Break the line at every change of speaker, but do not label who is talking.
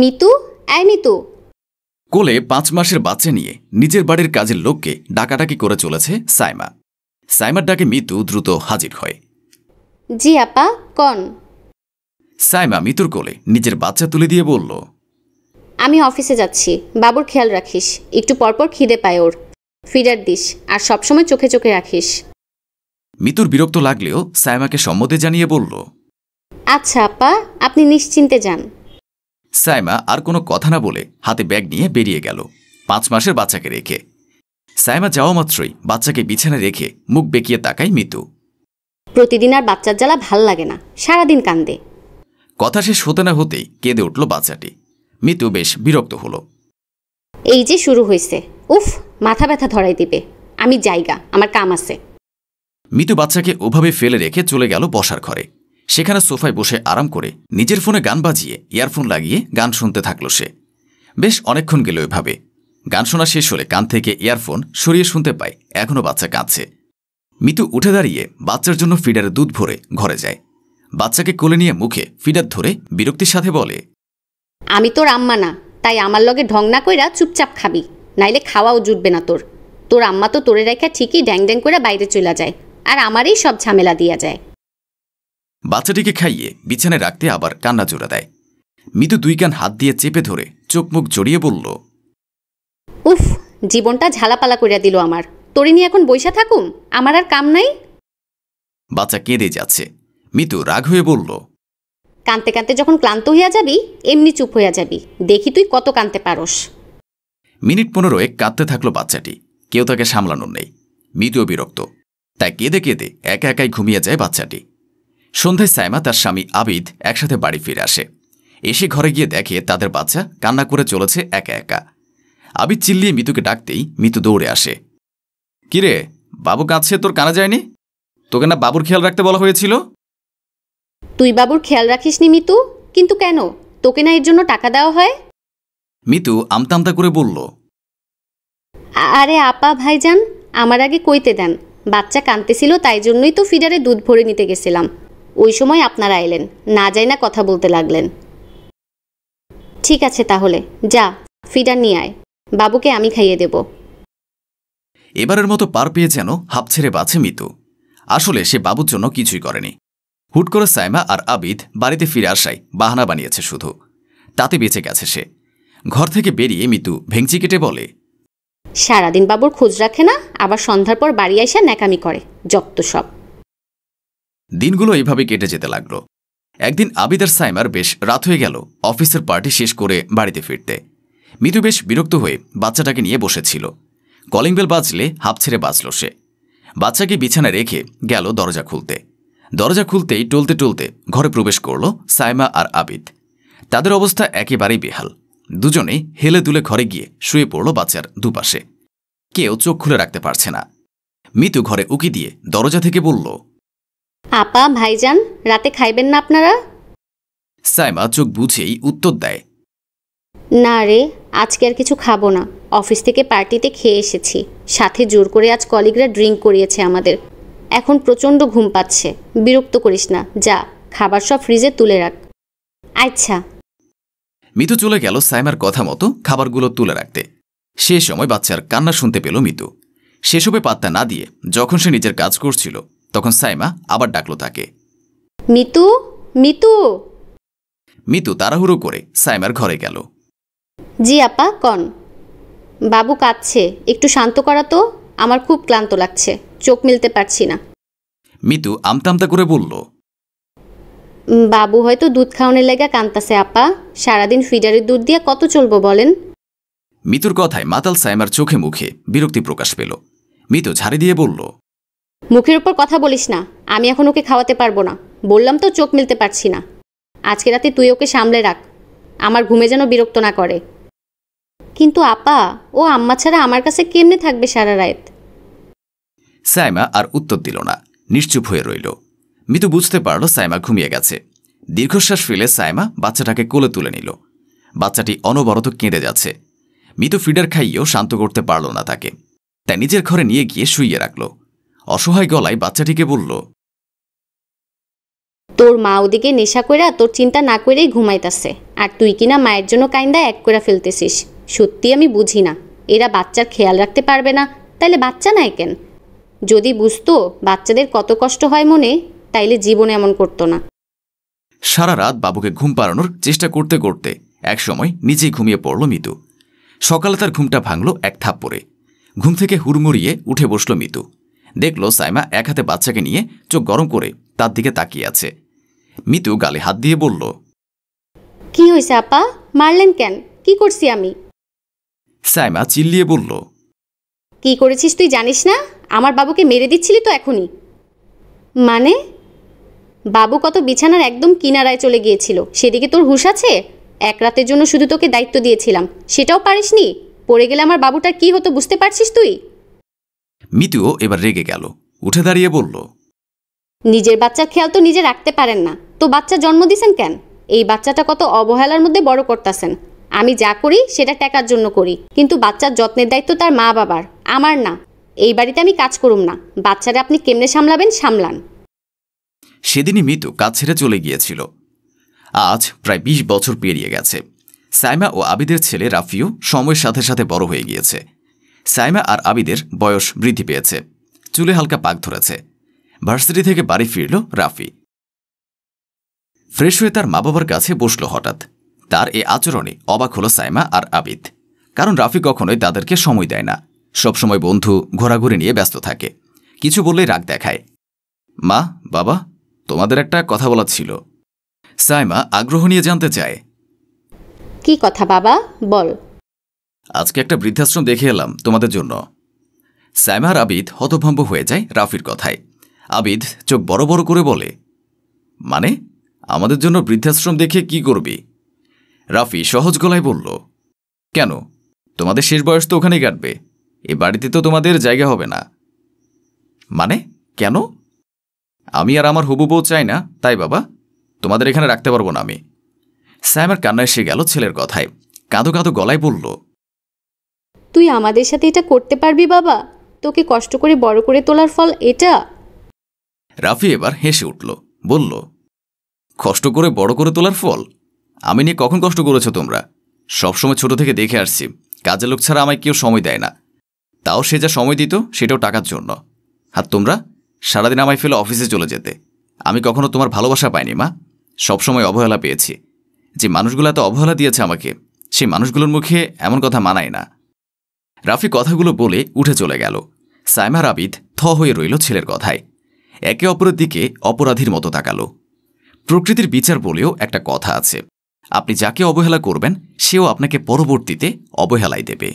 মিতু এই মিতু
কোলে পাঁচ মাসের বাচ্চা নিয়ে নিজের বাড়ির কাজের লোককে ডাকাডাকি করে চলেছে সাইমা সাইমার ডাকে মিতু দ্রুত হাজির হয়
জি আপা কন
সাইমা মিতুর কোলে নিজের বাচ্চা তুলে দিয়ে বলল
আমি অফিসে যাচ্ছি বাবুর খেয়াল রাখিস একটু পরপর খিদে পায় ওর ফিডার দিস আর সবসময় চোখে চোখে রাখিস
মিতুর বিরক্ত লাগলেও সাইমাকে সম্মতি জানিয়ে বলল
আচ্ছা আপা আপনি নিশ্চিন্তে যান
সাইমা আর কোনো কথা না বলে হাতে ব্যাগ নিয়ে বেরিয়ে গেল পাঁচ মাসের বাচ্চাকে রেখে সাইমা যাওয়া মাত্রই বাচ্চাকে বিছানা রেখে মুখ বেঁকিয়ে তাকায় মিতু
প্রতিদিন আর বাচ্চার জ্বালা ভাল লাগে না সারাদিন কান্দে
কথা শেষ হতে না হতেই কেঁদে উঠল বাচ্চাটি মিতু বেশ বিরক্ত হলো
এই যে শুরু হয়েছে উফ মাথা ব্যথা ধরাই দিবে আমি জায়গা আমার কাম আছে
মিতু বাচ্চাকে ওভাবে ফেলে রেখে চলে গেল বসার ঘরে সেখানে সোফায় বসে আরাম করে নিজের ফোনে গান বাজিয়ে ইয়ারফোন লাগিয়ে গান শুনতে থাকল সে বেশ অনেকক্ষণ গেল এভাবে গান শোনা শেষ হলে কান থেকে ইয়ারফোন সরিয়ে শুনতে পায় এখনও বাচ্চা কাঁদছে মিতু উঠে দাঁড়িয়ে বাচ্চার জন্য ফিডারে দুধ ভরে ঘরে যায় বাচ্চাকে কোলে নিয়ে মুখে ফিডার ধরে বিরক্তির সাথে বলে
আমি তোর আম্মা না তাই আমার লগে ঢং না কইরা চুপচাপ খাবি নাইলে খাওয়াও জুটবে না তোর তোর আম্মা তো তোরে রেখা ঠিকই ড্যাং ড্যাং করে বাইরে চলে যায় আর আমারই সব ঝামেলা দিয়া যায়
বাচ্চাটিকে খাইয়ে বিছানায় রাখতে আবার কান্না জোড়া দেয় মৃদু দুই কান হাত দিয়ে চেপে ধরে চোখ মুখ জড়িয়ে বলল
উফ জীবনটা ঝালাপালা করিয়া দিল আমার তরিনি এখন বৈশা থাকুম আমার আর কাম নাই
বাচ্চা কেঁদে যাচ্ছে মিতু রাগ হয়ে বলল
কানতে কানতে যখন ক্লান্ত হইয়া যাবি এমনি চুপ হইয়া যাবি দেখি তুই কত কানতে পারস
মিনিট পনেরো এক কাঁদতে থাকলো বাচ্চাটি কেউ তাকে সামলানোর নেই মিতুও বিরক্ত তাই কেঁদে কেঁদে একা একাই ঘুমিয়ে যায় বাচ্চাটি সন্ধ্যায় সাইমা তার স্বামী আবিদ একসাথে বাড়ি ফিরে আসে এসে ঘরে গিয়ে দেখে তাদের বাচ্চা কান্না করে চলেছে একা একা আবিদ চিল্লিয়ে মিতুকে ডাকতেই মিতু দৌড়ে আসে কিরে বাবু কাঁদছে তোর কানা যায়নি তোকে না বাবুর খেয়াল রাখতে বলা হয়েছিল
তুই বাবুর খেয়াল রাখিসনি মিতু কিন্তু কেন তোকে না এর জন্য টাকা দেওয়া হয়
মিতু আমতা আমতা করে বলল
আরে আপা ভাইজান আমার আগে কইতে দেন বাচ্চা কাঁদতেছিল তাই জন্যই তো ফিডারে দুধ ভরে নিতে গেছিলাম ওই সময় আপনারা এলেন না যাই না কথা বলতে লাগলেন ঠিক আছে তাহলে যা ফিডার নিয়ে আয় বাবুকে আমি খাইয়ে দেব
এবারের মতো পার পেয়ে যেন হাফ ছেড়ে বাঁচে মিতু আসলে সে বাবুর জন্য কিছুই করেনি হুট করে সাইমা আর আবিদ বাড়িতে ফিরে আসায় বাহানা বানিয়েছে শুধু তাতে বেঁচে গেছে সে ঘর থেকে বেরিয়ে মিতু ভেংচি কেটে বলে
সারাদিন বাবুর খোঁজ রাখে না আবার সন্ধ্যার পর বাড়ি আসা ন্যাকামি করে যক্ত সব
দিনগুলো এভাবে কেটে যেতে লাগলো একদিন আবিদার সাইমার বেশ রাত হয়ে গেল অফিসের পার্টি শেষ করে বাড়িতে ফিরতে মিতু বেশ বিরক্ত হয়ে বাচ্চাটাকে নিয়ে বসেছিল কলিং বেল বাজলে হাফ ছেড়ে বাঁচল সে বাচ্চাকে বিছানা রেখে গেল দরজা খুলতে দরজা খুলতেই টলতে টলতে ঘরে প্রবেশ করল সাইমা আর আবিদ তাদের অবস্থা একেবারেই বেহাল দুজনে হেলে দুলে ঘরে গিয়ে শুয়ে পড়ল বাচ্চার দুপাশে কেউ চোখ খুলে রাখতে পারছে না মিতু ঘরে উকি দিয়ে দরজা থেকে বলল
আপা ভাইজান রাতে খাইবেন না আপনারা
সাইমা চোখ বুঝেই উত্তর দেয়
না রে আজকে আর কিছু খাবো না অফিস থেকে পার্টিতে খেয়ে এসেছি সাথে জোর করে আজ কলিগরা ড্রিঙ্ক করিয়েছে আমাদের এখন প্রচণ্ড ঘুম পাচ্ছে বিরক্ত করিস না যা খাবার সব ফ্রিজে তুলে রাখ আচ্ছা
মিতু চলে গেল সাইমার কথা মতো খাবারগুলো তুলে রাখতে সে সময় বাচ্চার কান্না শুনতে পেল মিতু সেসবে পাত্তা না দিয়ে যখন সে নিজের কাজ করছিল তখন সাইমা আবার ডাকলো তাকে
মিতু মিতু
মিতু তাড়াহুড়ো করে সাইমার ঘরে গেল
জি আপা কন বাবু কাঁদছে একটু শান্ত করা তো আমার খুব ক্লান্ত লাগছে চোখ মিলতে পারছি না
মিতু আমতামতা করে বলল
বাবু হয়তো দুধ খাওয়ানোর লেগে কান্তাছে আপা সারাদিন ফিডারের দুধ দিয়ে কত চলবো বলেন
মিতুর কথায় মাতাল সাইমার চোখে মুখে বিরক্তি প্রকাশ পেল মিতু ঝাড়ি দিয়ে বলল
মুখের উপর কথা বলিস না আমি এখন ওকে খাওয়াতে পারবো না বললাম তো চোখ মিলতে পারছি না আজকে রাতে তুই ওকে সামলে রাখ আমার ঘুমে যেন বিরক্ত না করে কিন্তু আপা ও আম্মা ছাড়া আমার কাছে কেমনে থাকবে সারা রাত
সাইমা আর উত্তর দিল না নিশ্চুপ হয়ে রইল মিতু বুঝতে পারল সাইমা ঘুমিয়ে গেছে দীর্ঘশ্বাস ফেলে সাইমা বাচ্চাটাকে কোলে তুলে নিল বাচ্চাটি অনবরত কেঁদে যাচ্ছে মিতু ফিডার খাইয়েও শান্ত করতে পারল না তাকে তাই নিজের ঘরে নিয়ে গিয়ে শুইয়ে রাখলো অসহায় গলায় বাচ্চাটিকে বলল
তোর মা ওদিকে নেশা কইরা তোর চিন্তা না কইরেই ঘুমাইতাছে আর তুই কিনা মায়ের জন্য কাইন্দা এক কইরা ফেলতেছিস সত্যি আমি বুঝি না এরা বাচ্চার খেয়াল রাখতে পারবে না তাইলে বাচ্চা নাই কেন যদি বুঝতো বাচ্চাদের কত কষ্ট হয় মনে তাইলে জীবন এমন করতো না
সারা রাত বাবুকে ঘুম পাড়ানোর চেষ্টা করতে করতে একসময় নিজেই ঘুমিয়ে পড়ল মিতু সকালে তার ঘুমটা ভাঙল এক থাপ্পড়ে ঘুম থেকে হুড়মুড়িয়ে উঠে বসল মিতু দেখল সাইমা এক হাতে বাচ্চাকে নিয়ে চোখ গরম করে তার দিকে তাকিয়ে আছে মিতু গালে হাত দিয়ে বলল
কি হয়েছে আপা মারলেন কেন কি করছি আমি
সাইমা চিল্লিয়ে বলল
কি করেছিস তুই জানিস না আমার বাবুকে মেরে দিচ্ছিলি তো এখনই মানে বাবু কত বিছানার একদম কিনারায় চলে গিয়েছিল সেদিকে তোর হুশ আছে এক রাতের জন্য শুধু তোকে দায়িত্ব দিয়েছিলাম সেটাও পারিসনি পড়ে গেলে আমার বাবুটার কি হতো বুঝতে পারছিস তুই
মিতুও এবার রেগে গেল উঠে দাঁড়িয়ে বলল
নিজের বাচ্চার খেয়াল তো নিজে রাখতে পারেন না তো বাচ্চা জন্ম দিছেন কেন এই বাচ্চাটা কত অবহেলার মধ্যে বড় করতেছেন আমি যা করি সেটা টাকার জন্য করি কিন্তু বাচ্চার যত্নের দায়িত্ব তার মা বাবার আমার না এই বাড়িতে আমি কাজ করুম না বাচ্চারা আপনি কেমনে সামলাবেন সামলান
সেদিনই মিতু কাজ ছেড়ে চলে গিয়েছিল আজ প্রায় বিশ বছর পেরিয়ে গেছে সাইমা ও আবিদের ছেলে রাফিও সময়ের সাথে সাথে বড় হয়ে গিয়েছে সাইমা আর আবিদের বয়স বৃদ্ধি পেয়েছে চুলে হালকা পাক ধরেছে ভার্সিটি থেকে বাড়ি ফিরল রাফি ফ্রেশ হয়ে তার মা বাবার কাছে বসল হঠাৎ তার এ আচরণে অবাক হল সাইমা আর আবিদ কারণ রাফি কখনোই তাদেরকে সময় দেয় না সবসময় বন্ধু ঘোরাঘুরি নিয়ে ব্যস্ত থাকে কিছু বললেই রাগ দেখায় মা বাবা তোমাদের একটা কথা বলা ছিল সাইমা আগ্রহ নিয়ে জানতে চায়
কি কথা বাবা বল
আজকে একটা বৃদ্ধাশ্রম দেখে এলাম তোমাদের জন্য স্যামার আবিদ হতভম্ব হয়ে যায় রাফির কথায় আবিদ চোখ বড় বড় করে বলে মানে আমাদের জন্য বৃদ্ধাশ্রম দেখে কি করবি রাফি সহজ গলায় বলল কেন তোমাদের শেষ বয়স তো ওখানেই কাটবে এ বাড়িতে তো তোমাদের জায়গা হবে না মানে কেন আমি আর আমার হবু বউ চাই না তাই বাবা তোমাদের এখানে রাখতে পারবো না আমি স্যামার কান্না এসে গেল ছেলের কথায় কাঁদো কাঁদো গলায় বলল
তুই আমাদের সাথে এটা করতে পারবি বাবা তোকে কষ্ট করে বড় করে তোলার ফল এটা
রাফি এবার হেসে উঠল বলল কষ্ট করে বড় করে তোলার ফল আমি নিয়ে কখন কষ্ট করেছ তোমরা সবসময় ছোট থেকে দেখে আসছি কাজের লোক ছাড়া আমায় কেউ সময় দেয় না তাও সে যা সময় দিত সেটাও টাকার জন্য আর তোমরা সারাদিন আমায় ফেলে অফিসে চলে যেতে আমি কখনো তোমার ভালোবাসা পাইনি মা সবসময় অবহেলা পেয়েছি যে মানুষগুলো এত অবহেলা দিয়েছে আমাকে সেই মানুষগুলোর মুখে এমন কথা মানায় না রাফি কথাগুলো বলে উঠে চলে গেল সাইমা রাবিদ থ হয়ে রইল ছেলের কথায় একে অপরের দিকে অপরাধীর মতো তাকাল প্রকৃতির বিচার বলেও একটা কথা আছে আপনি যাকে অবহেলা করবেন সেও আপনাকে পরবর্তীতে অবহেলাই দেবে